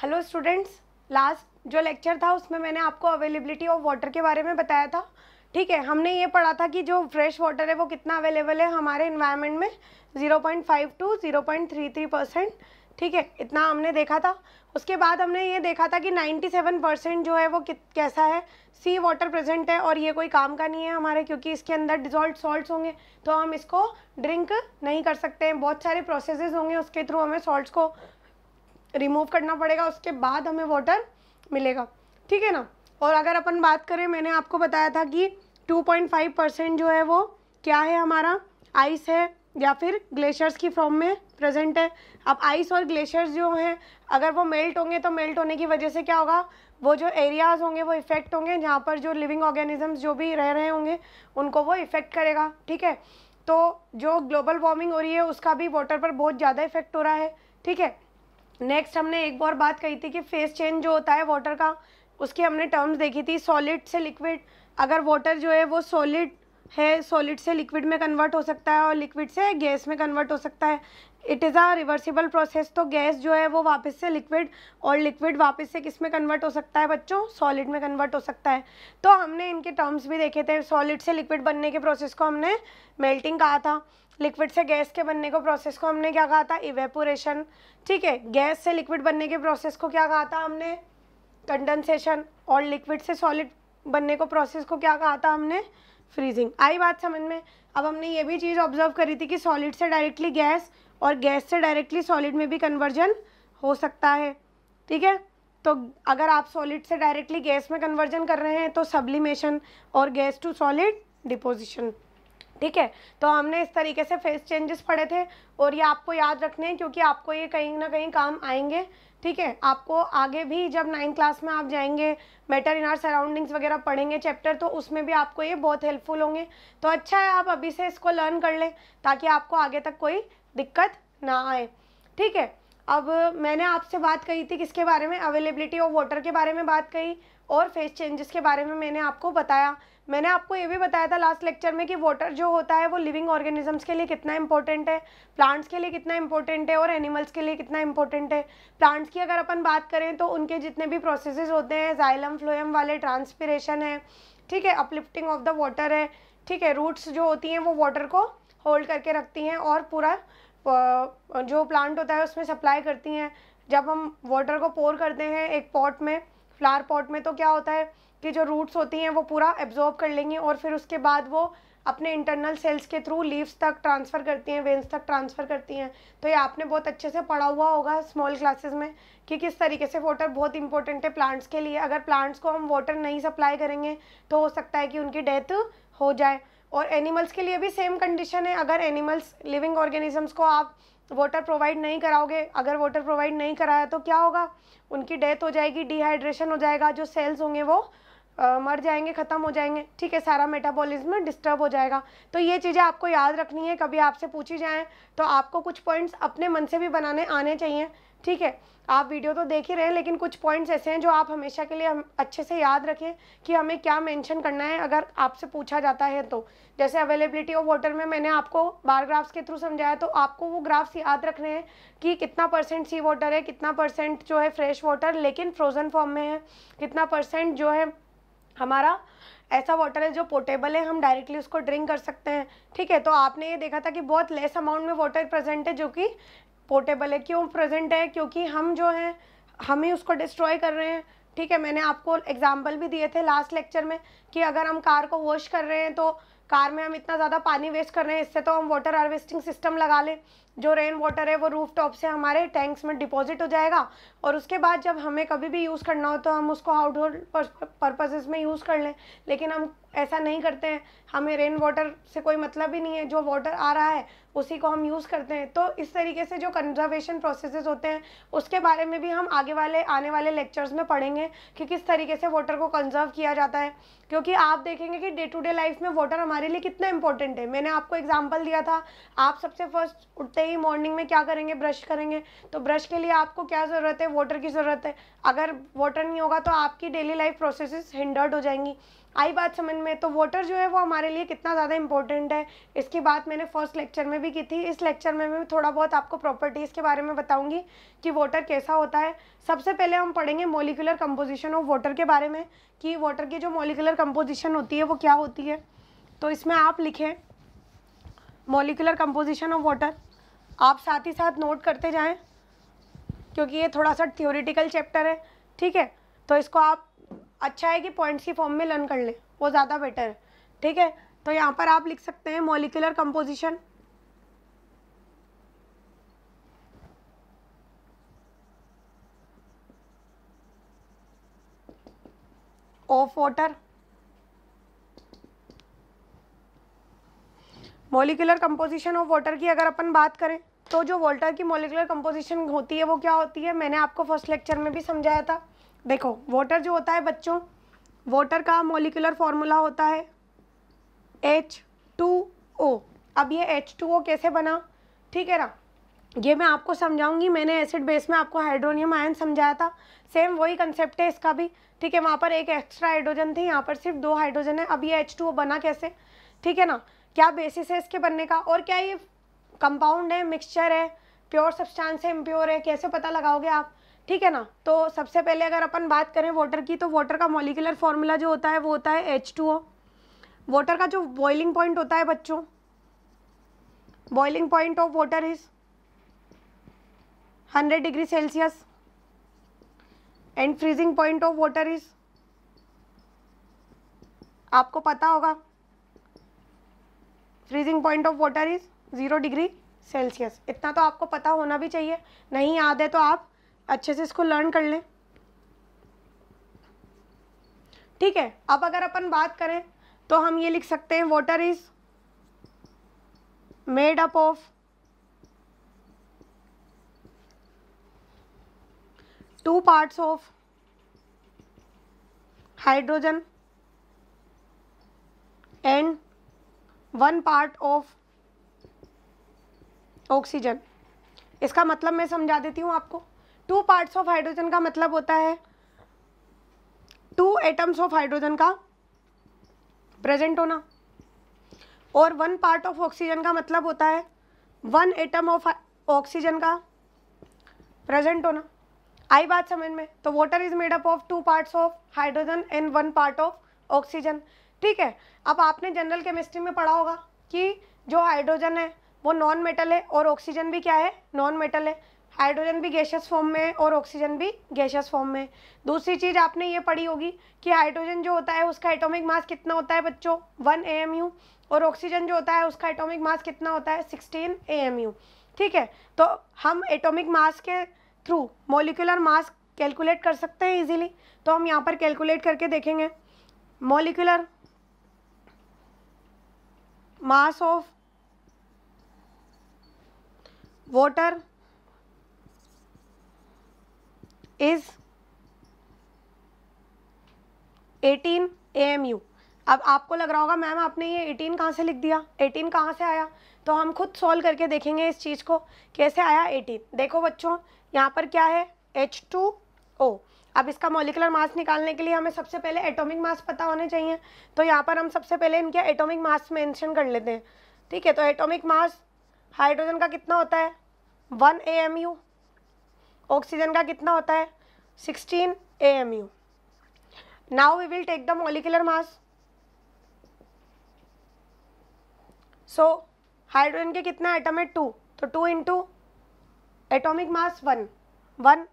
hello students last जो lecture था उसमें मैंने आपको अवेलेबिलिटी ऑफ वाटर के बारे में बताया था ठीक है हमने ये पढ़ा था कि जो फ्रेश वाटर है वो कितना अवेलेबल है हमारे इन्वायरमेंट में 0.5 टू 0.33 परसेंट ठीक है इतना हमने देखा था उसके बाद हमने ये देखा था कि 97 परसेंट जो है वो कैसा है सी वाटर प्रेजेंट है और ये कोई काम का नहीं है हमारे क्योंकि इसके अंदर डिजॉल्ट सॉल्ट्स होंगे तो हम इसको ड्रिंक नहीं कर सकते हैं बहुत सारे प्रोसेसेस होंगे उसके थ्रू हमें सॉल्ट्स को रिमूव करना पड़ेगा उसके बाद हमें वाटर मिलेगा ठीक है ना और अगर अपन बात करें मैंने आपको बताया था कि 2.5 परसेंट जो है वो क्या है हमारा आइस है या फिर ग्लेशियर्स की फॉर्म में प्रेजेंट है अब आइस और ग्लेशियर्स जो हैं अगर वो मेल्ट होंगे तो मेल्ट होने की वजह से क्या होगा वो जो एरियाज़ होंगे वो इफ़ेक्ट होंगे जहाँ पर जो लिविंग ऑर्गेनिजम्स जो भी रह रहे होंगे उनको वो इफ़ेक्ट करेगा ठीक है तो जो ग्लोबल वार्मिंग हो रही है उसका भी वाटर पर बहुत ज़्यादा इफ़ेक्ट हो रहा है ठीक है नेक्स्ट हमने एक बार बात कही थी कि फेस चेंज जो होता है वाटर का उसकी हमने टर्म्स देखी थी सॉलिड से लिक्विड अगर वाटर जो है वो सॉलिड है सॉलिड से लिक्विड में कन्वर्ट हो सकता है और लिक्विड से गैस में कन्वर्ट हो सकता है it is a reversible process तो गैस जो है वो वापस से लिक्विड और लिक्विड वापस से किस में कन्वर्ट हो सकता है बच्चों सॉलिड में कन्वर्ट हो सकता है तो हमने इनके टर्म्स भी देखे थे सॉलिड से लिक्विड बनने के प्रोसेस को हमने मेल्टिंग कहा था लिक्विड से गैस के बनने को प्रोसेस को हमने क्या कहा था इवेपोरेशन ठीक है गैस से लिक्विड बनने के प्रोसेस को क्या कहा था हमने कंडेंसेशन और लिक्विड से सॉलिड बनने को प्रोसेस को क्या कहा था हमने फ्रीजिंग आई बात समझ में अब हमने ये भी चीज़ ऑब्जर्व करी थी कि सॉलिड से डायरेक्टली गैस और गैस से डायरेक्टली सॉलिड में भी कन्वर्जन हो सकता है ठीक है तो अगर आप सॉलिड से डायरेक्टली गैस में कन्वर्जन कर रहे हैं तो सब्लिमेशन और गैस टू सॉलिड डिपोजिशन ठीक है तो हमने इस तरीके से फेस चेंजेस पढ़े थे और ये आपको याद रखने हैं क्योंकि आपको ये कहीं ना कहीं काम आएंगे ठीक है आपको आगे भी जब नाइन्थ क्लास में आप जाएंगे मैटर इन आर सराउंडिंग्स वगैरह पढ़ेंगे चैप्टर तो उसमें भी आपको ये बहुत हेल्पफुल होंगे तो अच्छा है आप अभी से इसको लर्न कर लें ताकि आपको आगे तक कोई दिक्कत ना आए ठीक है अब मैंने आपसे बात कही थी किसके बारे में अवेलेबिलिटी ऑफ वाटर के बारे में बात कही और फेस चेंजेस के बारे में मैंने आपको बताया मैंने आपको ये भी बताया था लास्ट लेक्चर में कि वाटर जो होता है वो लिविंग ऑर्गेनिजम्स के लिए कितना इंपॉर्टेंट है प्लांट्स के लिए कितना इंपॉर्टेंट है और एनिमल्स के लिए कितना इंपॉर्टेंट है प्लांट्स की अगर अपन बात करें तो उनके जितने भी प्रोसेसेस होते हैं जाइलम फ्लोएम वाले ट्रांसपिरेशन है ठीक है अपलिफ्टिंग ऑफ द वाटर है ठीक है रूट्स जो होती हैं वो वाटर को होल्ड करके रखती हैं और पूरा जो प्लांट होता है उसमें सप्लाई करती हैं जब हम वाटर को पोर करते हैं एक पॉट में फ्लावर पॉट में तो क्या होता है कि जो रूट्स होती हैं वो पूरा एब्जॉर्ब कर लेंगी और फिर उसके बाद वो अपने इंटरनल सेल्स के थ्रू लीव्स तक ट्रांसफ़र करती हैं वेंस तक ट्रांसफ़र करती हैं तो ये आपने बहुत अच्छे से पढ़ा हुआ होगा स्मॉल क्लासेस में कि किस तरीके से वाटर बहुत इंपॉर्टेंट है प्लांट्स के लिए अगर प्लांट्स को हम वाटर नहीं सप्लाई करेंगे तो हो सकता है कि उनकी डेथ हो जाए और एनिमल्स के लिए भी सेम कंडीशन है अगर एनिमल्स लिविंग ऑर्गेनिजम्स को आप वोटर प्रोवाइड नहीं कराओगे अगर वोटर प्रोवाइड नहीं कराया तो क्या होगा उनकी डेथ हो जाएगी डिहाइड्रेशन हो जाएगा जो सेल्स होंगे वो आ, मर जाएंगे ख़त्म हो जाएंगे ठीक है सारा मेटाबॉलिज्म डिस्टर्ब हो जाएगा तो ये चीज़ें आपको याद रखनी है कभी आपसे पूछी जाए तो आपको कुछ पॉइंट्स अपने मन से भी बनाने आने चाहिए ठीक है आप वीडियो तो देख ही रहे हैं लेकिन कुछ पॉइंट्स ऐसे हैं जो आप हमेशा के लिए हम अच्छे से याद रखें कि हमें क्या मेंशन करना है अगर आपसे पूछा जाता है तो जैसे अवेलेबिलिटी ऑफ वाटर में मैंने आपको बार ग्राफ्स के थ्रू समझाया तो आपको वो ग्राफ्स याद रखने हैं कि कितना परसेंट सी वाटर है कितना परसेंट जो है फ्रेश वाटर लेकिन फ्रोज़न फॉर्म में है कितना परसेंट जो है हमारा ऐसा वाटर है जो पोर्टेबल है हम डायरेक्टली उसको ड्रिंक कर सकते हैं ठीक है तो आपने ये देखा था कि बहुत लेस अमाउंट में वाटर प्रेजेंट है जो कि पोर्टेबल है क्यों प्रेजेंट है क्योंकि हम जो हैं हम ही उसको डिस्ट्रॉय कर रहे हैं ठीक है मैंने आपको एग्जाम्पल भी दिए थे लास्ट लेक्चर में कि अगर हम कार को वॉश कर रहे हैं तो कार में हम इतना ज़्यादा पानी वेस्ट कर रहे हैं इससे तो हम वाटर हार्वेस्टिंग सिस्टम लगा लें जो रेन वाटर है वो रूफ टॉप से हमारे टैंक्स में डिपॉजिट हो जाएगा और उसके बाद जब हमें कभी भी यूज़ करना हो तो हम उसको आउटडोर होल्ड पर्पसेस में यूज़ कर लें लेकिन हम ऐसा नहीं करते हैं हमें रेन वाटर से कोई मतलब ही नहीं है जो वाटर आ रहा है उसी को हम यूज़ करते हैं तो इस तरीके से जो कंजर्वेशन प्रोसेसेस होते हैं उसके बारे में भी हम आगे वाले आने वाले लेक्चर्स में पढ़ेंगे कि किस तरीके से वाटर को कंजर्व किया जाता है क्योंकि आप देखेंगे कि डे टू डे लाइफ में वाटर हमारे लिए कितना इंपॉर्टेंट है मैंने आपको एग्जाम्पल दिया था आप सबसे फर्स्ट उठते ही मॉर्निंग में क्या करेंगे ब्रश करेंगे तो ब्रश के लिए आपको क्या ज़रूरत है वाटर की ज़रूरत है अगर वाटर नहीं होगा तो आपकी डेली लाइफ प्रोसेसेस हिंडर्ड हो जाएंगी आई बात समझ में तो वाटर जो है वो हमारे लिए कितना ज़्यादा इंपॉर्टेंट है इसकी बात मैंने फर्स्ट लेक्चर में भी की थी इस लेक्चर में मैं थोड़ा बहुत आपको प्रॉपर्टीज़ के बारे में बताऊंगी कि वाटर कैसा होता है सबसे पहले हम पढ़ेंगे मोलिकुलर कंपोजिशन ऑफ वाटर के बारे में कि वाटर की जो मोलिकुलर कंपोजिशन होती है वो क्या होती है तो इसमें आप लिखें मोलिकुलर कंपोजिशन ऑफ वाटर आप साथ ही साथ नोट करते जाएं क्योंकि ये थोड़ा सा थियोरिटिकल चैप्टर है ठीक है तो इसको आप अच्छा है कि पॉइंट्स की फॉर्म में लर्न कर लें वो ज़्यादा बेटर है ठीक है तो यहाँ पर आप लिख सकते हैं molecular composition of water molecular composition of water की अगर अपन बात करें तो जो वाटर की मोलिकुलर कंपोजिशन होती है वो क्या होती है मैंने आपको फर्स्ट लेक्चर में भी समझाया था देखो वाटर जो होता है बच्चों वाटर का मोलिकुलर फॉर्मूला होता है एच टू ओ अब ये एच टू ओ कैसे बना ठीक है ना ये मैं आपको समझाऊंगी मैंने एसिड बेस में आपको हाइड्रोनियम आयन समझाया था सेम वही कंसेप्ट है इसका भी ठीक है वहाँ पर एक एक्स्ट्रा हाइड्रोजन थी यहाँ पर सिर्फ दो हाइड्रोजन है अब ये एच टू ओ बना कैसे ठीक है ना क्या बेसिस है इसके बनने का और क्या ये कंपाउंड है मिक्सचर है प्योर सब्सटेंस है इम्प्योर है कैसे पता लगाओगे आप ठीक है ना तो सबसे पहले अगर अपन बात करें वाटर की तो वाटर का मॉलिकुलर फॉर्मूला जो होता है वो होता है एच टू ओ वाटर का जो बॉइलिंग पॉइंट होता है बच्चों boiling point of water is hundred degree Celsius and freezing point of water is आपको पता होगा freezing point of water is zero degree Celsius इतना तो आपको पता होना भी चाहिए नहीं याद है तो आप अच्छे से इसको लर्न कर लें ठीक है अब अगर अपन बात करें तो हम ये लिख सकते हैं water is made up of two parts of hydrogen and one part of oxygen इसका मतलब मैं समझा देती हूँ आपको टू पार्ट्स ऑफ हाइड्रोजन का मतलब होता है टू एटम्स ऑफ हाइड्रोजन का प्रेजेंट होना और वन पार्ट ऑफ ऑक्सीजन का मतलब होता है वन एटम ऑफ ऑक्सीजन का प्रेजेंट होना आई बात समझ में तो water is made up of two parts of hydrogen and one part of oxygen ठीक है अब आपने जनरल केमिस्ट्री में पढ़ा होगा कि जो हाइड्रोजन है वो नॉन मेटल है और ऑक्सीजन भी क्या है नॉन मेटल है हाइड्रोजन भी गैशियस फॉर्म में है और ऑक्सीजन भी गैशियस फॉर्म में है दूसरी चीज़ आपने ये पढ़ी होगी कि हाइड्रोजन जो होता है उसका एटॉमिक मास कितना होता है बच्चों वन ए और ऑक्सीजन जो होता है उसका एटॉमिक मास कितना होता है सिक्सटीन ए ठीक है तो हम एटॉमिक मास के थ्रू मोलिकुलर मास कैलकुलेट कर सकते हैं इजीली तो हम यहाँ पर कैलकुलेट करके देखेंगे molecular mass of water is 18 AMU अब आपको लग रहा होगा मैम आपने ये 18 कहाँ से लिख दिया 18 कहाँ से आया तो हम खुद सॉल्व करके देखेंगे इस चीज़ को कैसे आया 18 देखो बच्चों यहाँ पर क्या है H2O अब इसका मोलिकुलर मास निकालने के लिए हमें सबसे पहले एटॉमिक मास पता होने चाहिए तो यहाँ पर हम सबसे पहले इनके एटॉमिक मास मेंशन कर लेते हैं ठीक है तो एटॉमिक मास हाइड्रोजन का कितना होता है one A M U oxygen का कितना होता है sixteen A M U now we will take the molecular mass so hydrogen के कितना एटम है टू तो two into atomic mass one one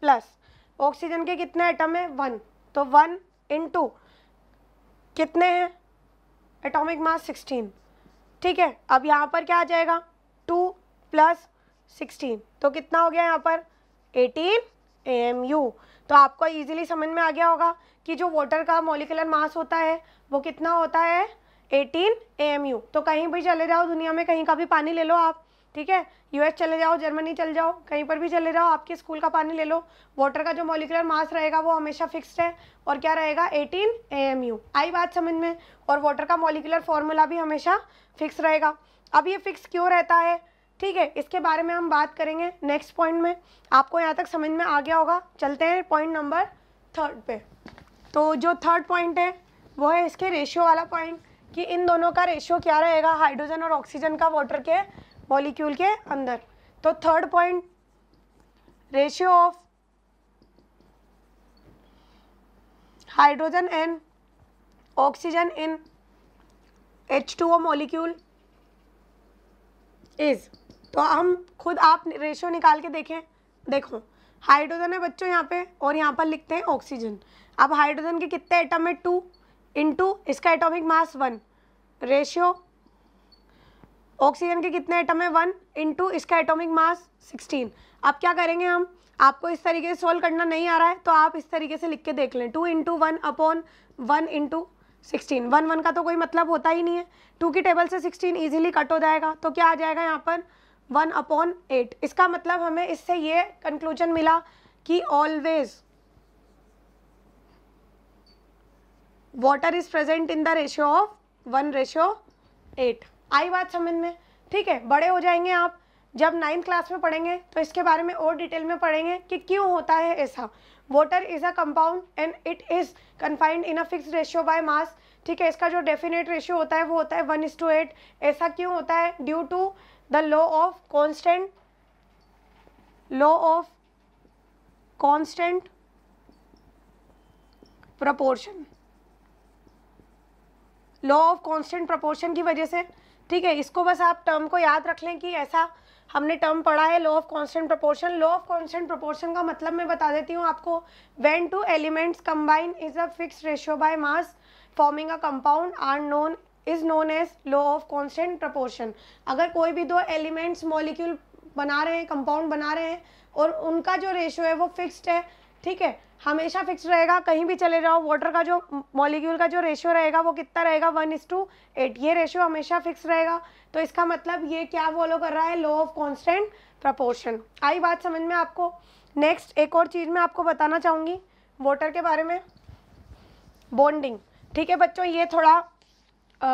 plus oxygen के कितने एटम है वन तो वन इन टू कितने हैं एटॉमिक मास सिक्सटीन ठीक है अब यहाँ पर क्या आ जाएगा टू प्लस सिक्सटीन तो कितना हो गया यहाँ पर एटीन ए एम यू तो आपको इजीली समझ में आ गया होगा कि जो वाटर का मोलिकुलर मास होता है वो कितना होता है एटीन एम यू तो कहीं भी चले जाओ दुनिया में कहीं का भी पानी ले लो आप ठीक है यूएस चले जाओ जर्मनी चले जाओ कहीं पर भी चले जाओ आपके स्कूल का पानी ले लो वाटर का जो मोलिकुलर मास रहेगा वो हमेशा फिक्स्ड है और क्या रहेगा 18 यू आई बात समझ में और वाटर का मोलिकुलर फॉर्मूला भी हमेशा फिक्स रहेगा अब ये फिक्स क्यों रहता है ठीक है इसके बारे में हम बात करेंगे नेक्स्ट पॉइंट में आपको यहाँ तक समझ में आ गया होगा चलते हैं पॉइंट नंबर थर्ड पे तो जो थर्ड पॉइंट है वो है इसके रेशियो वाला पॉइंट कि इन दोनों का रेशियो क्या रहेगा हाइड्रोजन और ऑक्सीजन का वाटर के मॉलिक्यूल के अंदर तो third point ratio of hydrogen and oxygen in H two O molecule is तो हम खुद आप रेशियो निकाल के देखें देखो हाइड्रोजन है बच्चों यहाँ पे और यहाँ पर लिखते हैं ऑक्सीजन अब हाइड्रोजन के कितने एटम है टू इंटू इसका atomic mass one ratio oxygen के कितने एटम है वन इंटू इसका एटोमिक मास सिक्सटीन अब क्या करेंगे हम आपको इस तरीके से सोल्व करना नहीं आ रहा है तो आप इस तरीके से लिख के देख लें two into one upon one into sixteen one one का तो कोई मतलब होता ही नहीं है टू की टेबल से सिक्सटीन ईजिली कट हो जाएगा तो क्या आ जाएगा यहाँ पर वन अपॉन एट इसका मतलब हमें इससे ये कंक्लूजन मिला कि always water is present in the ratio of one ratio eight आई बात समझ में ठीक है बड़े हो जाएंगे आप जब नाइन्थ क्लास में पढ़ेंगे तो इसके बारे में और डिटेल में पढ़ेंगे कि क्यों होता है ऐसा water is a compound and it is confined in a fix ratio by mass ठीक है इसका जो डेफिनेट रेशियो होता है वो होता है वन इज टू एट ऐसा क्यों होता है due to the law of constant law of constant proportion law of constant proportion की वजह से ठीक है इसको बस आप टर्म को याद रख लें कि ऐसा हमने टर्म पढ़ा है law of constant proportion law of constant proportion का मतलब मैं बता देती हूँ आपको when two elements combine is a fix ratio by mass forming a compound are known is known as law of constant proportion अगर कोई भी दो एलिमेंट्स मॉलिक्यूल बना रहे हैं कंपाउंड बना रहे हैं और उनका जो रेशियो है वो फिक्स्ड है ठीक है हमेशा फिक्स रहेगा कहीं भी चले जाओ वाटर का जो मॉलिक्यूल का जो रेशियो रहेगा वो कितना रहेगा वन इज टू एट ये रेशियो हमेशा फिक्स रहेगा तो इसका मतलब ये क्या फॉलो कर रहा है लॉ ऑफ कॉन्स्टेंट प्रपोर्शन आई बात समझ में आपको नेक्स्ट एक और चीज़ मैं आपको बताना चाहूँगी वाटर के बारे में बॉन्डिंग ठीक है बच्चों ये थोड़ा आ,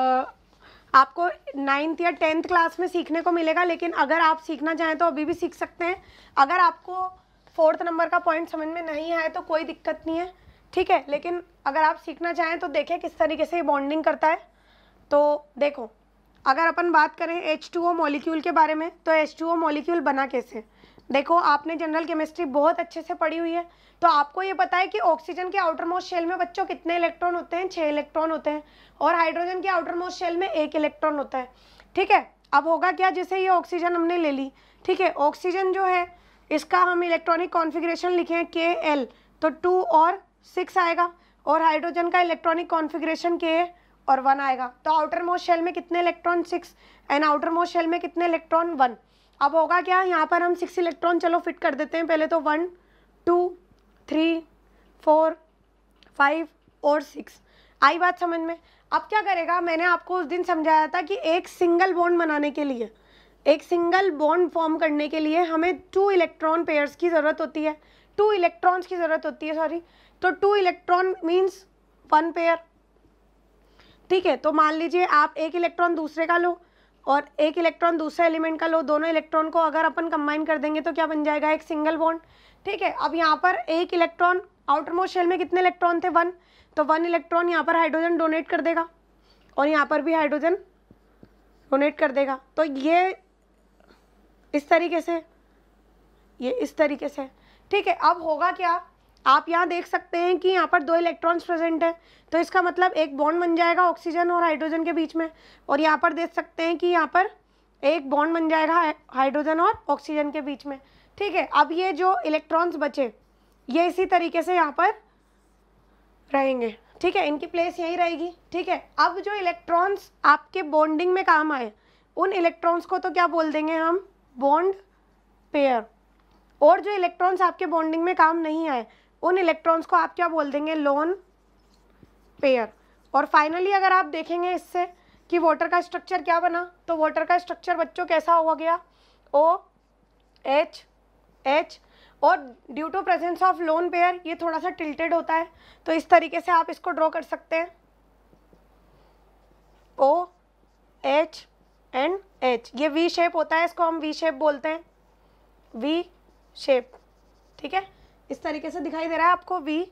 आपको नाइन्थ या टेंथ क्लास में सीखने को मिलेगा लेकिन अगर आप सीखना चाहें तो अभी भी सीख सकते हैं अगर आपको फोर्थ नंबर का पॉइंट समझ में नहीं आए तो कोई दिक्कत नहीं है ठीक है लेकिन अगर आप सीखना चाहें तो देखें किस तरीके से ये बॉन्डिंग करता है तो देखो अगर अपन बात करें एच टू ओ मॉलिक्यूल के बारे में तो एच टू ओ मॉलिक्यूल बना कैसे देखो आपने जनरल केमिस्ट्री बहुत अच्छे से पढ़ी हुई है तो आपको ये पता है कि ऑक्सीजन के आउटर मोस्ट शेल में बच्चों कितने इलेक्ट्रॉन होते हैं छः इलेक्ट्रॉन होते हैं और हाइड्रोजन के आउटर मोस्ट शेल में एक इलेक्ट्रॉन होता है ठीक है अब होगा क्या जैसे ये ऑक्सीजन हमने ले ली ठीक है ऑक्सीजन जो है इसका हम इलेक्ट्रॉनिक कॉन्फिग्रेशन लिखें के एल तो टू और सिक्स आएगा और हाइड्रोजन का इलेक्ट्रॉनिक कॉन्फिग्रेशन के है और वन आएगा तो आउटर मोस्ट शेल में कितने electron six and outer most shell में कितने इलेक्ट्रॉन वन अब होगा क्या यहाँ पर हम सिक्स इलेक्ट्रॉन चलो फिट कर देते हैं पहले तो one two three four five और सिक्स आई बात समझ में अब क्या करेगा मैंने आपको उस दिन समझाया था कि एक सिंगल बॉन्ड बनाने के लिए एक सिंगल बॉन्ड फॉर्म करने के लिए हमें टू इलेक्ट्रॉन पेयर्स की ज़रूरत होती है टू इलेक्ट्रॉन्स की ज़रूरत होती है सॉरी तो two electron means one pair ठीक है तो मान लीजिए आप एक इलेक्ट्रॉन दूसरे का लो और एक इलेक्ट्रॉन दूसरे एलिमेंट का लो दोनों इलेक्ट्रॉन को अगर अपन कंबाइन कर देंगे तो क्या बन जाएगा एक सिंगल बॉन्ड ठीक है अब यहाँ पर एक इलेक्ट्रॉन आउटर मोस्ट शेल में कितने इलेक्ट्रॉन थे वन तो वन इलेक्ट्रॉन यहाँ पर हाइड्रोजन डोनेट कर देगा और यहाँ पर भी हाइड्रोजन डोनेट कर देगा तो ये इस तरीके से ये इस तरीके से ठीक है अब होगा क्या आप यहाँ देख सकते हैं कि यहाँ पर दो इलेक्ट्रॉन्स प्रेजेंट है तो इसका मतलब एक बॉन्ड बन जाएगा ऑक्सीजन और हाइड्रोजन के बीच में और यहाँ पर देख सकते हैं कि यहाँ पर एक बॉन्ड बन जाएगा हाइड्रोजन और ऑक्सीजन के बीच में ठीक है अब ये जो इलेक्ट्रॉन्स बचे ये इसी तरीके से यहाँ पर रहेंगे ठीक है इनकी प्लेस यही रहेगी ठीक है अब जो इलेक्ट्रॉन्स आपके बॉन्डिंग में काम आए उन इलेक्ट्रॉन्स को तो क्या बोल देंगे हम बॉन्ड पेयर और जो इलेक्ट्रॉन्स आपके बॉन्डिंग में काम नहीं आए उन इलेक्ट्रॉन्स को आप क्या बोल देंगे लोन पेयर और फाइनली अगर आप देखेंगे इससे कि वाटर का स्ट्रक्चर क्या बना तो वाटर का स्ट्रक्चर बच्चों कैसा हो गया ओ एच एच और due to presence of lone pair ये थोड़ा सा टिल्टेड होता है तो इस तरीके से आप इसको ड्रॉ कर सकते हैं ओ एच एंड एच ये वी शेप होता है इसको हम वी शेप बोलते हैं वी शेप ठीक है इस तरीके से दिखाई दे रहा है आपको वी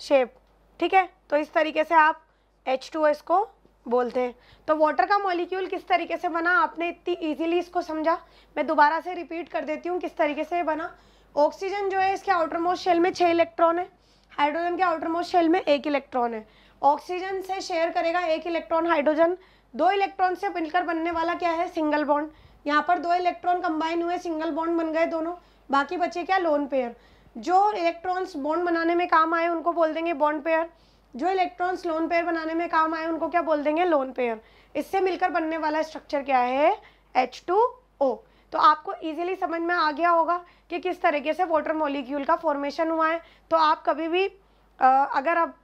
शेप ठीक है तो इस तरीके से आप एच टू इसको बोलते हैं तो वाटर का मॉलिक्यूल किस तरीके से बना आपने इतनी इजीली इसको समझा मैं दोबारा से रिपीट कर देती हूँ किस तरीके से बना ऑक्सीजन जो है इसके आउटर मोस्ट शेल में छः इलेक्ट्रॉन है हाइड्रोजन के आउटर मोस्ट शेल में एक इलेक्ट्रॉन है ऑक्सीजन से शेयर करेगा एक इलेक्ट्रॉन हाइड्रोजन दो इलेक्ट्रॉन से मिलकर बनने वाला क्या है सिंगल बॉन्ड यहाँ पर दो इलेक्ट्रॉन कंबाइन हुए सिंगल बॉन्ड बन गए दोनों बाकी बचे क्या लोन पेयर जो इलेक्ट्रॉन्स बॉन्ड बनाने में काम आए उनको बोल देंगे बॉन्ड पेयर जो इलेक्ट्रॉन्स लोन पेयर बनाने में काम आए उनको क्या बोल देंगे लोन पेयर इससे मिलकर बनने वाला स्ट्रक्चर क्या है एच टू ओ तो आपको इजीली समझ में आ गया होगा कि किस तरीके से वाटर मॉलिक्यूल का फॉर्मेशन हुआ है तो आप कभी भी आ, अगर आप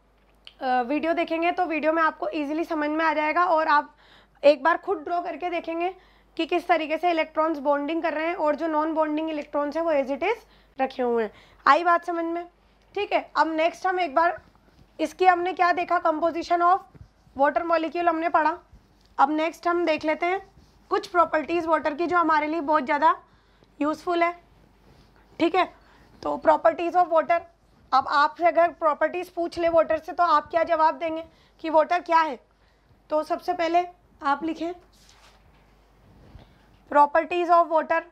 आ, वीडियो देखेंगे तो वीडियो में आपको ईजिली समझ में आ जाएगा और आप एक बार खुद ड्रॉ करके देखेंगे कि किस तरीके से इलेक्ट्रॉन्स बॉन्डिंग कर रहे हैं और जो नॉन बॉन्डिंग इलेक्ट्रॉन्स हैं वो एज इट इज़ रखे हुए हैं आई बात समझ में ठीक है अब नेक्स्ट हम एक बार इसकी हमने क्या देखा कंपोजिशन ऑफ वाटर मॉलिक्यूल हमने पढ़ा अब नेक्स्ट हम देख लेते हैं कुछ प्रॉपर्टीज़ वाटर की जो हमारे लिए बहुत ज़्यादा यूज़फुल है ठीक है तो प्रॉपर्टीज़ ऑफ वाटर अब आपसे अगर प्रॉपर्टीज़ पूछ ले वाटर से तो आप क्या जवाब देंगे कि वाटर क्या है तो सबसे पहले आप लिखें प्रॉपर्टीज ऑफ वाटर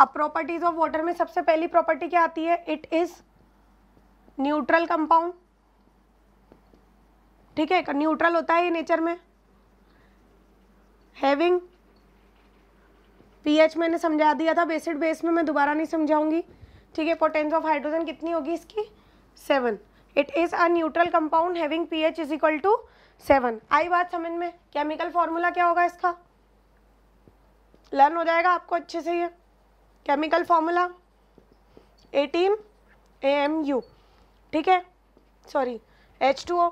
अब प्रॉपर्टीज ऑफ वाटर में सबसे पहली प्रॉपर्टी क्या आती है इट इज न्यूट्रल कंपाउंड ठीक है न्यूट्रल होता है ये नेचर में हैविंग पीएच मैंने समझा दिया था बेसिड बेस में मैं दोबारा नहीं समझाऊंगी ठीक है पोटेंस ऑफ हाइड्रोजन कितनी होगी इसकी seven it is a neutral compound having P H is equal to seven आई बात समझ में केमिकल फार्मूला क्या होगा इसका लर्न हो जाएगा आपको अच्छे से ये chemical formula eighteen A M U ठीक है sorry H two O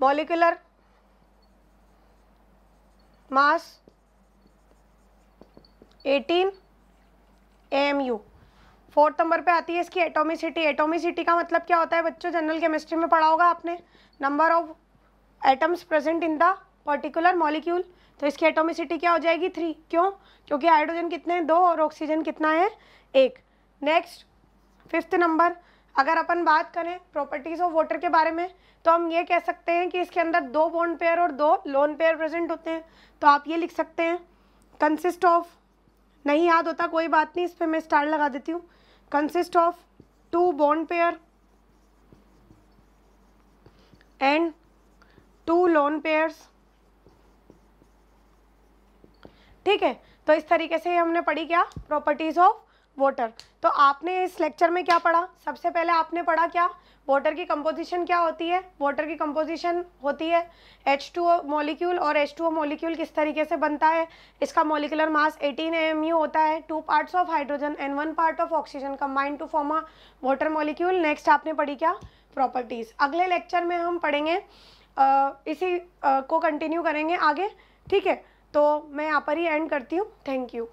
molecular mass eighteen A M U fourth number पे आती है इसकी एटोमिसिटी एटोमिसिटी का मतलब क्या होता है बच्चों जनरल केमिस्ट्री में पढ़ा होगा आपने number of atoms present in the particular molecule तो इसकी एटोमिसिटी क्या हो जाएगी थ्री क्यों क्योंकि हाइड्रोजन कितने हैं दो और ऑक्सीजन कितना है एक नेक्स्ट फिफ्थ नंबर अगर अपन बात करें प्रॉपर्टीज़ ऑफ वाटर के बारे में तो हम ये कह सकते हैं कि इसके अंदर दो बॉन्ड पेयर और दो लोन पेयर प्रेजेंट होते हैं तो आप ये लिख सकते हैं कंसिस्ट ऑफ नहीं याद होता कोई बात नहीं इस पर मैं स्टार लगा देती हूँ consist of two bond pair and two lone pairs ठीक है तो इस तरीके से हमने पढ़ी क्या प्रॉपर्टीज ऑफ वाटर तो आपने इस लेक्चर में क्या पढ़ा सबसे पहले आपने पढ़ा क्या वाटर की कंपोजिशन क्या होती है वाटर की कंपोजिशन होती है एच टू ओ मोलिक्यूल और एच टू ओ मोलिक्यूल किस तरीके से बनता है इसका मोलिकुलर मास 18 यू होता है two parts of hydrogen and one part of oxygen combined to form a water molecule next आपने पढ़ी क्या प्रॉपर्टीज़ अगले लेक्चर में हम पढ़ेंगे आ, इसी आ, को कंटिन्यू करेंगे आगे ठीक है तो मैं यहाँ पर ही एंड करती हूँ थैंक यू